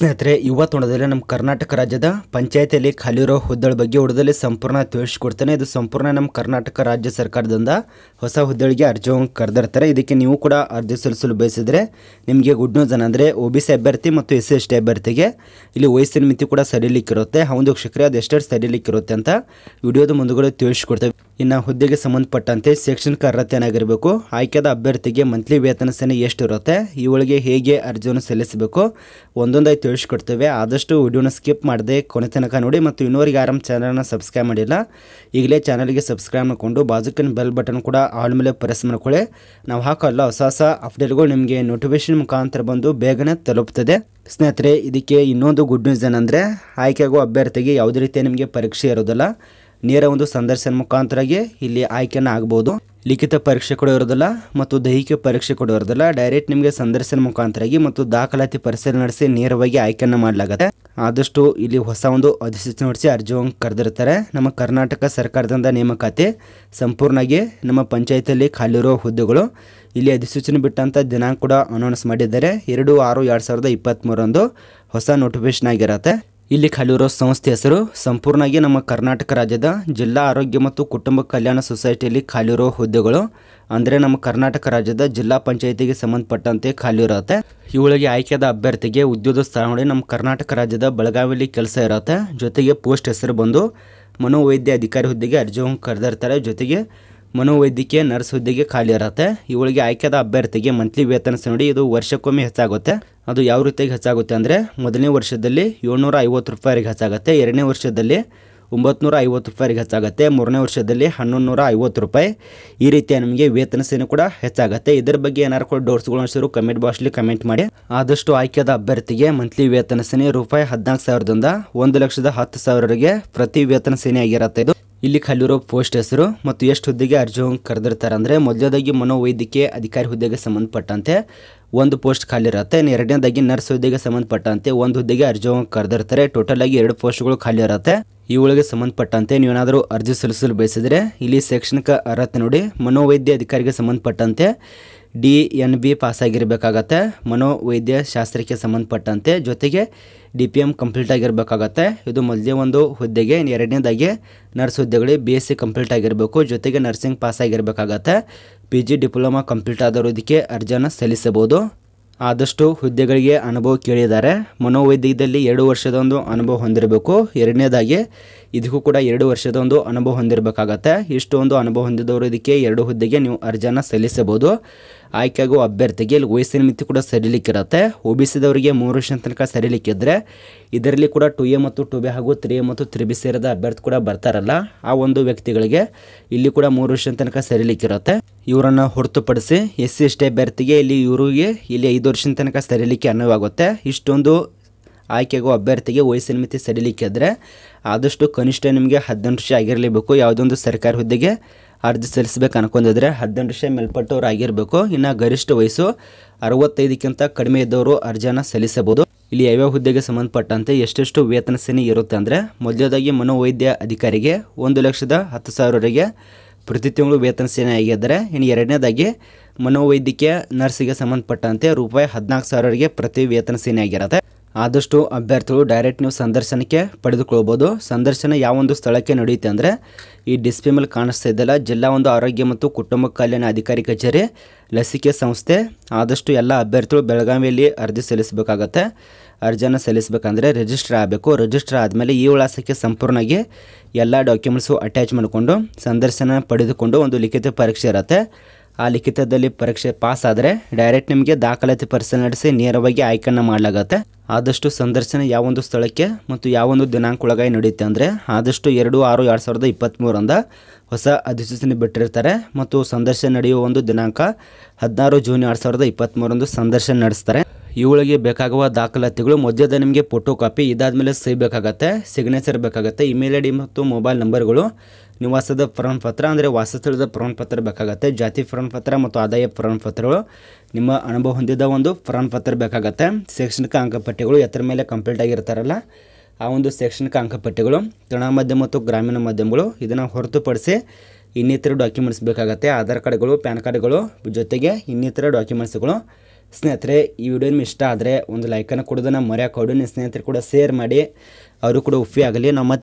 ಸ್ನೇಹಿತರೆ ತೋಟದಲ್ಲಿ ನಮ್ಮ ಕರ್ನಾಟಕ ರಾಜ್ಯದ ಪಂಚಾಯತಿಯಲ್ಲಿ ಖಾಲಿರೋ ಹುದ್ದೆಗಳ ಬಗ್ಗೆ ಹುಡುದಲ್ಲಿ ಸಂಪೂರ್ಣ ತಿಳಿಸ್ಕೊಡ್ತೇನೆ ಇದು ಸಂಪೂರ್ಣ ನಮ್ಮ ಕರ್ನಾಟಕ ರಾಜ್ಯ ಸರ್ಕಾರದಿಂದ ಹೊಸ ಹುದ್ದೆಗಳಿಗೆ ಅರ್ಜಿಯನ್ನು ಕರೆದಿರ್ತಾರೆ ಇದಕ್ಕೆ ನೀವು ಕೂಡ ಅರ್ಜಿ ಸಲ್ಲಿಸಲು ಬಯಸಿದರೆ ನಿಮಗೆ ಗುಡ್ ನ್ಯೂಸ್ ಏನಂದರೆ ಒ ಬಿ ಸಿ ಅಭ್ಯರ್ಥಿ ಮತ್ತು ಎಸ್ ಸಿ ಎಸ್ ಟಿ ಅಭ್ಯರ್ಥಿಗೆ ಇಲ್ಲಿ ವಯಸ್ಸಿನ ಮಿತಿ ಕೂಡ ಸರಿಲಿಕ್ಕಿರುತ್ತೆ ಹೌದು ಶಿಕ್ಷಕರೇ ಅದು ಎಷ್ಟೆಷ್ಟು ಸರಿಲಿಕ್ಕಿರುತ್ತೆ ಅಂತ ವಿಡಿಯೋದ ಮುಂದುಗಡೆ ತಿಳಿಸ್ಕೊಡ್ತೇವೆ ಇನ್ನು ಹುದ್ದೆಗೆ ಸಂಬಂಧಪಟ್ಟಂತೆ ಶೈಕ್ಷಣಿಕ ಅರ್ಹತೆ ಏನಾಗಿರಬೇಕು ಆಯ್ಕೆದ ಅಭ್ಯರ್ಥಿಗೆ ಮಂತ್ಲಿ ವೇತನ ಸೇನೆ ಎಷ್ಟಿರುತ್ತೆ ಇವಳಿಗೆ ಹೇಗೆ ಅರ್ಜಿಯನ್ನು ಸಲ್ಲಿಸಬೇಕು ಒಂದೊಂದಾಯ್ತು ತಿಳಿಸ್ಕೊಡ್ತೇವೆ ಆದಷ್ಟು ವಿಡಿಯೋನ ಸ್ಕಿಪ್ ಮಾಡದೆ ಕೊನೆ ತನಕ ನೋಡಿ ಮತ್ತು ಇನ್ನೂರಿಗೆ ಆರಾಮ್ ಚಾನಲ್ನ ಸಬ್ಸ್ಕ್ರೈಬ್ ಮಾಡಿಲ್ಲ ಈಗಲೇ ಚಾನಲ್ಗೆ ಸಬ್ಸ್ಕ್ರೈಬ್ ಮಾಡಿಕೊಂಡು ಬಾಜುಕಿನ ಬೆಲ್ ಬಟನ್ ಕೂಡ ಆಲ್ ಮೇಲೆ ಪ್ರೆಸ್ ಮಾಡ್ಕೊಳ್ಳಿ ನಾವು ಹಾಕೋಲ್ಲ ಹೊಸ ಹೊಸ ಅಪ್ಡೇಟ್ಗಳು ನಿಮಗೆ ನೋಟಿಫಿಕೇಷನ್ ಮುಖಾಂತರ ಬಂದು ಬೇಗನೆ ತಲುಪ್ತದೆ ಸ್ನೇಹಿತರೆ ಇದಕ್ಕೆ ಇನ್ನೊಂದು ಗುಡ್ ನ್ಯೂಸ್ ಏನಂದರೆ ಆಯ್ಕೆಗೂ ಅಭ್ಯರ್ಥಿಗೆ ಯಾವುದೇ ರೀತಿಯ ನಿಮಗೆ ಪರೀಕ್ಷೆ ಇರೋದಿಲ್ಲ ನೇರ ಒಂದು ಸಂದರ್ಶನ ಮುಖಾಂತರಾಗಿ ಇಲ್ಲಿ ಆಯ್ಕೆಯನ್ನು ಆಗ್ಬೋದು ಲಿಖಿತ ಪರೀಕ್ಷೆ ಕೂಡ ಇರೋದಿಲ್ಲ ಮತ್ತು ದೈಹಿಕ ಪರೀಕ್ಷೆ ಕೂಡ ಇರೋದಿಲ್ಲ ಡೈರೆಕ್ಟ್ ನಿಮಗೆ ಸಂದರ್ಶನ ಮುಖಾಂತರಾಗಿ ಮತ್ತು ದಾಖಲಾತಿ ಪರಿಶೀಲನೆ ನಡೆಸಿ ನೇರವಾಗಿ ಆಯ್ಕೆಯನ್ನು ಮಾಡಲಾಗುತ್ತೆ ಆದಷ್ಟು ಇಲ್ಲಿ ಹೊಸ ಒಂದು ಅಧಿಸೂಚನೆ ಹೊಡಿಸಿ ಅರ್ಜಿಯನ್ನು ಕರೆದಿರ್ತಾರೆ ನಮ್ಮ ಕರ್ನಾಟಕ ಸರ್ಕಾರದಿಂದ ನೇಮಕಾತಿ ಸಂಪೂರ್ಣವಾಗಿ ನಮ್ಮ ಪಂಚಾಯತಿಯಲ್ಲಿ ಖಾಲಿರುವ ಹುದ್ದೆಗಳು ಇಲ್ಲಿ ಅಧಿಸೂಚನೆ ಬಿಟ್ಟಂಥ ದಿನಾಂಕ ಕೂಡ ಅನೌನ್ಸ್ ಮಾಡಿದ್ದಾರೆ ಎರಡು ಆರು ಎರಡು ಸಾವಿರದ ಮೂರರಂದು ಹೊಸ ನೋಟಿಫಿಕೇಶನ್ ಆಗಿರುತ್ತೆ ಇಲ್ಲಿ ಖಾಲಿರೋ ಸಂಸ್ಥೆ ಹೆಸರು ಸಂಪೂರ್ಣವಾಗಿ ನಮ್ಮ ಕರ್ನಾಟಕ ರಾಜ್ಯದ ಜಿಲ್ಲಾ ಆರೋಗ್ಯ ಮತ್ತು ಕುಟುಂಬ ಕಲ್ಯಾಣ ಸೊಸೈಟಿಯಲ್ಲಿ ಖಾಲಿರೋ ಹುದ್ದೆಗಳು ಅಂದರೆ ನಮ್ಮ ಕರ್ನಾಟಕ ರಾಜ್ಯದ ಜಿಲ್ಲಾ ಪಂಚಾಯಿತಿಗೆ ಸಂಬಂಧಪಟ್ಟಂತೆ ಖಾಲಿ ಇರುತ್ತೆ ಇವುಗಳಿಗೆ ಆಯ್ಕೆಯಾದ ಅಭ್ಯರ್ಥಿಗೆ ಉದ್ಯೋಗ ಸ್ಥಾನಗಳು ನಮ್ಮ ಕರ್ನಾಟಕ ರಾಜ್ಯದ ಬೆಳಗಾವಿಯಲ್ಲಿ ಕೆಲಸ ಇರುತ್ತೆ ಜೊತೆಗೆ ಪೋಸ್ಟ್ ಹೆಸರು ಬಂದು ಮನೋವೈದ್ಯ ಅಧಿಕಾರಿ ಹುದ್ದೆಗೆ ಅರ್ಜಿ ಕರೆದಿರ್ತಾರೆ ಜೊತೆಗೆ ಮನೋವೈದ್ಯಕೀಯ ನರ್ಸ್ ಹುದ್ದೆಗೆ ಖಾಲಿ ಇರುತ್ತೆ ಇವಳಿಗೆ ಆಯ್ಕೆದ ಅಭ್ಯರ್ಥಿಗೆ ಮಂತ್ಲಿ ವೇತನ ನೋಡಿ ಇದು ವರ್ಷಕ್ಕೊಮ್ಮೆ ಹೆಚ್ಚಾಗುತ್ತೆ ಅದು ಯಾವ ರೀತಿಯಾಗಿ ಹೆಚ್ಚಾಗುತ್ತೆ ಅಂದರೆ ಮೊದಲನೇ ವರ್ಷದಲ್ಲಿ ಏಳ್ನೂರ ಐವತ್ತು ರೂಪಾಯಿಗೆ ಹೆಚ್ಚಾಗುತ್ತೆ ಎರಡನೇ ವರ್ಷದಲ್ಲಿ ಒಂಬತ್ತು ಐವತ್ತು ರೂಪಾಯಿಗೆ ಹೆಚ್ಚಾಗುತ್ತೆ ಮೂರನೇ ವರ್ಷದಲ್ಲಿ ಹನ್ನೊಂದು ನೂರ ಐವತ್ತು ರೂಪಾಯಿ ಈ ರೀತಿಯ ನಿಮಗೆ ವೇತನ ಸೇನೆ ಕೂಡ ಹೆಚ್ಚಾಗುತ್ತೆ ಇದರ ಬಗ್ಗೆ ಏನಾರು ಕೂಡ ಡೋರ್ಸ್ಗಳು ಕಮೆಂಟ್ ಬಾಕ್ಸ್ಲಿ ಕಮೆಂಟ್ ಮಾಡಿ ಆದಷ್ಟು ಆಯ್ಕೆದ ಅಭ್ಯರ್ಥಿಗೆ ಮಂತ್ಲಿ ವೇತನ ಸೇನೆ ರೂಪಾಯಿ ಹದಿನಾಲ್ಕು ಸಾವಿರದಿಂದ ಒಂದು ಲಕ್ಷದ ಹತ್ತು ಸಾವಿರವರೆಗೆ ಪ್ರತಿ ವೇತನ ಸೇನೆ ಆಗಿರುತ್ತೆ ಇದು ಇಲ್ಲಿ ಖಾಲಿರೋ ಪೋಸ್ಟ್ ಹೆಸರು ಮತ್ತು ಎಷ್ಟು ಹುದ್ದೆಗೆ ಅರ್ಜಿ ಕರೆದಿರ್ತಾರೆ ಅಂದರೆ ಮೊದಲನೇದಾಗಿ ಮನೋವೈದ್ಯಕೀಯ ಅಧಿಕಾರಿ ಹುದ್ದೆಗೆ ಸಂಬಂಧಪಟ್ಟಂತೆ ಒಂದು ಪೋಸ್ಟ್ ಖಾಲಿ ಇರುತ್ತೆ ಎರಡನೇದಾಗಿ ನರ್ಸ್ ಹುದ್ದೆಗೆ ಸಂಬಂಧಪಟ್ಟಂತೆ ಒಂದು ಹುದ್ದೆಗೆ ಅರ್ಜಿ ಕರೆದಿರ್ತಾರೆ ಟೋಟಲ್ ಆಗಿ ಎರಡು ಪೋಸ್ಟ್ಗಳು ಖಾಲಿ ಇರುತ್ತೆ ಈ ಒಳಗೆ ಸಂಬಂಧಪಟ್ಟಂತೆ ನೀವೇನಾದರೂ ಅರ್ಜಿ ಸಲ್ಲಿಸಲು ಬಯಸಿದರೆ ಇಲ್ಲಿ ಶೈಕ್ಷಣಿಕ ಅರ್ಹತೆ ನೋಡಿ ಮನೋವೈದ್ಯ ಅಧಿಕಾರಿಗೆ ಸಂಬಂಧಪಟ್ಟಂತೆ ಡಿ ಎನ್ ಬಿ ಪಾಸಾಗಿರಬೇಕಾಗತ್ತೆ ಮನೋವೈದ್ಯ ಶಾಸ್ತ್ರಕ್ಕೆ ಸಂಬಂಧಪಟ್ಟಂತೆ ಜೊತೆಗೆ ಡಿ ಪಿ ಎಮ್ ಕಂಪ್ಲೀಟ್ ಆಗಿರಬೇಕಾಗತ್ತೆ ಇದು ಮೊದಲೇ ಒಂದು ಹುದ್ದೆಗೆ ಎರಡನೇದಾಗಿ ನರ್ಸ್ ಹುದ್ದೆಗಳು ಬಿ ಎಸ್ ಸಿ ಕಂಪ್ಲೀಟ್ ಆಗಿರಬೇಕು ಜೊತೆಗೆ ನರ್ಸಿಂಗ್ ಪಾಸ್ ಆಗಿರಬೇಕಾಗತ್ತೆ ಪಿ ಜಿ ಡಿಪ್ಲೊಮಾ ಕಂಪ್ಲೀಟ್ ಆದವರು ಇದಕ್ಕೆ ಅರ್ಜಿಯನ್ನು ಸಲ್ಲಿಸಬಹುದು ಆದಷ್ಟು ಹುದ್ದೆಗಳಿಗೆ ಅನುಭವ ಕೇಳಿದ್ದಾರೆ ಮನೋವೈದ್ಯದಲ್ಲಿ ಎರಡು ವರ್ಷದ ಒಂದು ಅನುಭವ ಹೊಂದಿರಬೇಕು ಎರಡನೇದಾಗಿ ಇದಕ್ಕೂ ಕೂಡ ಎರಡು ವರ್ಷದ ಒಂದು ಅನುಭವ ಹೊಂದಿರಬೇಕಾಗತ್ತೆ ಇಷ್ಟು ಒಂದು ಅನುಭವ ಹೊಂದಿದವರು ಇದಕ್ಕೆ ಎರಡು ಹುದ್ದೆಗೆ ನೀವು ಅರ್ಜಿಯನ್ನು ಸಲ್ಲಿಸಬಹುದು ಆಯ್ಕೆಯಾಗುವ ಅಭ್ಯರ್ಥಿಗೆ ಇಲ್ಲಿ ವಯಸ್ಸಿನ ಮಿತಿ ಕೂಡ ಸರಿಲಿಕ್ಕಿರುತ್ತೆ ಒ ಬಿ ಸಿದವರಿಗೆ ಮೂರು ವರ್ಷದ ತನಕ ಸರಿಲಿಕ್ಕಿದ್ರೆ ಇದರಲ್ಲಿ ಕೂಡ ಟು ಎ ಮತ್ತು ಟು ಬಿ ಹಾಗೂ ತ್ರೀ ಎ ಮತ್ತು ತ್ರಿ ಬಿ ಸೇರಿದ ಅಭ್ಯರ್ಥಿ ಕೂಡ ಬರ್ತಾರಲ್ಲ ಆ ಒಂದು ವ್ಯಕ್ತಿಗಳಿಗೆ ಇಲ್ಲಿ ಕೂಡ ಮೂರು ವರ್ಷದ ತನಕ ಸರಿಲಿಕ್ಕಿರುತ್ತೆ ಇವರನ್ನು ಹೊರತುಪಡಿಸಿ ಎಸ್ ಸಿ ಎಸ್ ಟಿ ಅಭ್ಯರ್ಥಿಗೆ ಇಲ್ಲಿ ಇವರಿಗೆ ಇಲ್ಲಿ ಐದು ವರ್ಷದ ತನಕ ಸರಿಲಿಕ್ಕೆ ಅನುವಾಗುತ್ತೆ ಇಷ್ಟೊಂದು ಆಯ್ಕೆಗೂ ಅಭ್ಯರ್ಥಿಗೆ ವಯಸ್ಸಿನ ಮಿತಿ ಸಡಿಲಿಕ್ಕಿದ್ರೆ ಆದಷ್ಟು ಕನಿಷ್ಠ ನಿಮಗೆ ಹದಿನೆಂಟು ವರ್ಷ ಆಗಿರಲೇಬೇಕು ಯಾವುದೊಂದು ಸರ್ಕಾರ ಹುದ್ದೆಗೆ ಅರ್ಜಿ ಸಲ್ಲಿಸಬೇಕು ಅನ್ಕೊಂಡಿದ್ರೆ ಹದಿನೆಂಟು ವರ್ಷ ಮೇಲ್ಪಟ್ಟವರು ಆಗಿರಬೇಕು ಇನ್ನು ಗರಿಷ್ಠ ವಯಸ್ಸು ಅರವತ್ತೈದಕ್ಕಿಂತ ಕಡಿಮೆ ಇದ್ದವರು ಅರ್ಜಿಯನ್ನು ಸಲ್ಲಿಸಬಹುದು ಇಲ್ಲಿ ಯಾವ್ಯಾವ ಹುದ್ದೆಗೆ ಸಂಬಂಧಪಟ್ಟಂತೆ ಎಷ್ಟೆಷ್ಟು ವೇತನ ಸೇನೆ ಇರುತ್ತೆ ಅಂದರೆ ಮೊದಲೇದಾಗಿ ಮನೋವೈದ್ಯ ಅಧಿಕಾರಿಗೆ ಒಂದು ಲಕ್ಷದ ಹತ್ತು ಸಾವಿರವರೆಗೆ ಪ್ರತಿ ತಿಂಗಳು ವೇತನ ಸೇನೆ ಆಗಿದ್ದರೆ ಇನ್ನು ಎರಡನೇದಾಗಿ ಮನೋವೈದ್ಯಕೀಯ ನರ್ಸಿಗೆ ಸಂಬಂಧಪಟ್ಟಂತೆ ರೂಪಾಯಿ ಹದಿನಾಲ್ಕು ಸಾವಿರವರೆಗೆ ಪ್ರತಿ ವೇತನ ಸೇನೆ ಆಗಿರುತ್ತೆ ಆದಷ್ಟು ಅಭ್ಯರ್ಥಿಗಳು ಡೈರೆಕ್ಟ್ ನೀವು ಸಂದರ್ಶನಕ್ಕೆ ಪಡೆದುಕೊಳ್ಬೋದು ಸಂದರ್ಶನ ಯಾವೊಂದು ಸ್ಥಳಕ್ಕೆ ನಡೆಯುತ್ತೆ ಅಂದರೆ ಈ ಡಿಸ್ಪ್ಲೇ ಮೇಲೆ ಕಾಣಿಸ್ತಾ ಇದ್ದಲ್ಲ ಜಿಲ್ಲಾ ಒಂದು ಆರೋಗ್ಯ ಮತ್ತು ಕುಟುಂಬ ಕಲ್ಯಾಣ ಅಧಿಕಾರಿ ಕಚೇರಿ ಲಸಿಕೆ ಸಂಸ್ಥೆ ಆದಷ್ಟು ಎಲ್ಲ ಅಭ್ಯರ್ಥಿಗಳು ಬೆಳಗಾವಿಯಲ್ಲಿ ಅರ್ಜಿ ಸಲ್ಲಿಸಬೇಕಾಗತ್ತೆ ಅರ್ಜಿಯನ್ನು ಸಲ್ಲಿಸಬೇಕಂದ್ರೆ ರಿಜಿಸ್ಟರ್ ಆಗಬೇಕು ರಿಜಿಸ್ಟರ್ ಆದಮೇಲೆ ಈ ವಿಳಾಸಕ್ಕೆ ಸಂಪೂರ್ಣವಾಗಿ ಎಲ್ಲ ಡಾಕ್ಯುಮೆಂಟ್ಸು ಅಟ್ಯಾಚ್ ಮಾಡಿಕೊಂಡು ಸಂದರ್ಶನ ಪಡೆದುಕೊಂಡು ಒಂದು ಲಿಖಿತ ಪರೀಕ್ಷೆ ಇರುತ್ತೆ ಆ ಲಿಖಿತದಲ್ಲಿ ಪರೀಕ್ಷೆ ಪಾಸ್ ಆದರೆ ಡೈರೆಕ್ಟ್ ನಿಮಗೆ ದಾಖಲಾತಿ ಪರೀಕ್ಷೆ ನಡೆಸಿ ನೇರವಾಗಿ ಆಯ್ಕೆಯನ್ನು ಮಾಡಲಾಗತ್ತೆ ಆದಷ್ಟು ಸಂದರ್ಶನ ಯಾವೊಂದು ಸ್ಥಳಕ್ಕೆ ಮತ್ತು ಯಾವೊಂದು ದಿನಾಂಕ ಒಳಗಾಗಿ ನಡೆಯುತ್ತೆ ಅಂದರೆ ಆದಷ್ಟು ಎರಡು ಆರು ಎರಡು ಸಾವಿರದ ಇಪ್ಪತ್ತ್ಮೂರಂದ ಹೊಸ ಅಧಿಸೂಚನೆ ಬಿಟ್ಟಿರ್ತಾರೆ ಮತ್ತು ಸಂದರ್ಶನ ನಡೆಯುವ ಒಂದು ದಿನಾಂಕ ಹದಿನಾರು ಜೂನ್ ಎರಡು ಸಾವಿರದ ಇಪ್ಪತ್ತ್ಮೂರಂದು ಸಂದರ್ಶನ ನಡೆಸ್ತಾರೆ ಇವುಗಳಿಗೆ ಬೇಕಾಗುವ ದಾಖಲಾತಿಗಳು ಮಧ್ಯದ ನಿಮಗೆ ಫೋಟೋ ಕಾಪಿ ಇದಾದ ಮೇಲೆ ಸಹಿ ಬೇಕಾಗತ್ತೆ ಸಿಗ್ನೇಚರ್ ಬೇಕಾಗುತ್ತೆ ಇಮೇಲ್ ಐ ಡಿ ಮತ್ತು ಮೊಬೈಲ್ ನಂಬರ್ಗಳು ನಿವಾಸದ ಪ್ರಮಾಣ ಪತ್ರ ಅಂದರೆ ವಾಸಸ್ಥಳದ ಪ್ರಮಾಣ ಪತ್ರ ಬೇಕಾಗುತ್ತೆ ಜಾತಿ ಪ್ರಮಾಣ ಪತ್ರ ಮತ್ತು ಆದಾಯ ಪ್ರಮಾಣ ಪತ್ರಗಳು ನಿಮ್ಮ ಅನುಭವ ಹೊಂದಿದ ಒಂದು ಪ್ರಮಾಣ ಪತ್ರ ಬೇಕಾಗುತ್ತೆ ಶೈಕ್ಷಣಿಕ ಅಂಕಪಟ್ಟಿಗಳು ಎತ್ತರ ಮೇಲೆ ಕಂಪ್ಲೀಟ್ ಆಗಿರ್ತಾರಲ್ಲ ಆ ಒಂದು ಶೈಕ್ಷಣಿಕ ಅಂಕಪಟ್ಟಿಗಳು ತೃಣ ಮಾಧ್ಯಮ ಮತ್ತು ಗ್ರಾಮೀಣ ಮಾಧ್ಯಮಗಳು ಇದನ್ನು ಹೊರತುಪಡಿಸಿ ಇನ್ನಿತರ ಡಾಕ್ಯುಮೆಂಟ್ಸ್ ಬೇಕಾಗುತ್ತೆ ಆಧಾರ್ ಕಾರ್ಡ್ಗಳು ಪ್ಯಾನ್ ಕಾರ್ಡ್ಗಳು ಜೊತೆಗೆ ಇನ್ನಿತರ ಡಾಕ್ಯುಮೆಂಟ್ಸ್ಗಳು ಸ್ನೇಹಿತರೆ ಈ ವಿಡಿಯೋ ನಿಮ್ಗೆ ಇಷ್ಟ ಆದರೆ ಒಂದು ಲೈಕನ್ನು ಕೊಡೋದನ್ನು ಕೊಡು ಹೊಡಿ ಸ್ನೇಹಿತರು ಕೂಡ ಶೇರ್ ಮಾಡಿ ಅವರು ಕೂಡ ಆಗಲಿ ನಮ್ಮ